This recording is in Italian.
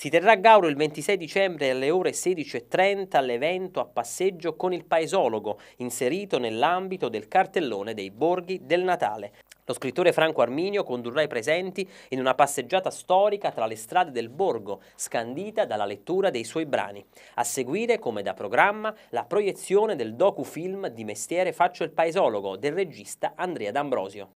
Si terrà a Gauro il 26 dicembre alle ore 16.30 l'evento a passeggio con il paesologo, inserito nell'ambito del cartellone dei borghi del Natale. Lo scrittore Franco Arminio condurrà i presenti in una passeggiata storica tra le strade del borgo, scandita dalla lettura dei suoi brani. A seguire, come da programma, la proiezione del docufilm di mestiere Faccio il paesologo del regista Andrea D'Ambrosio.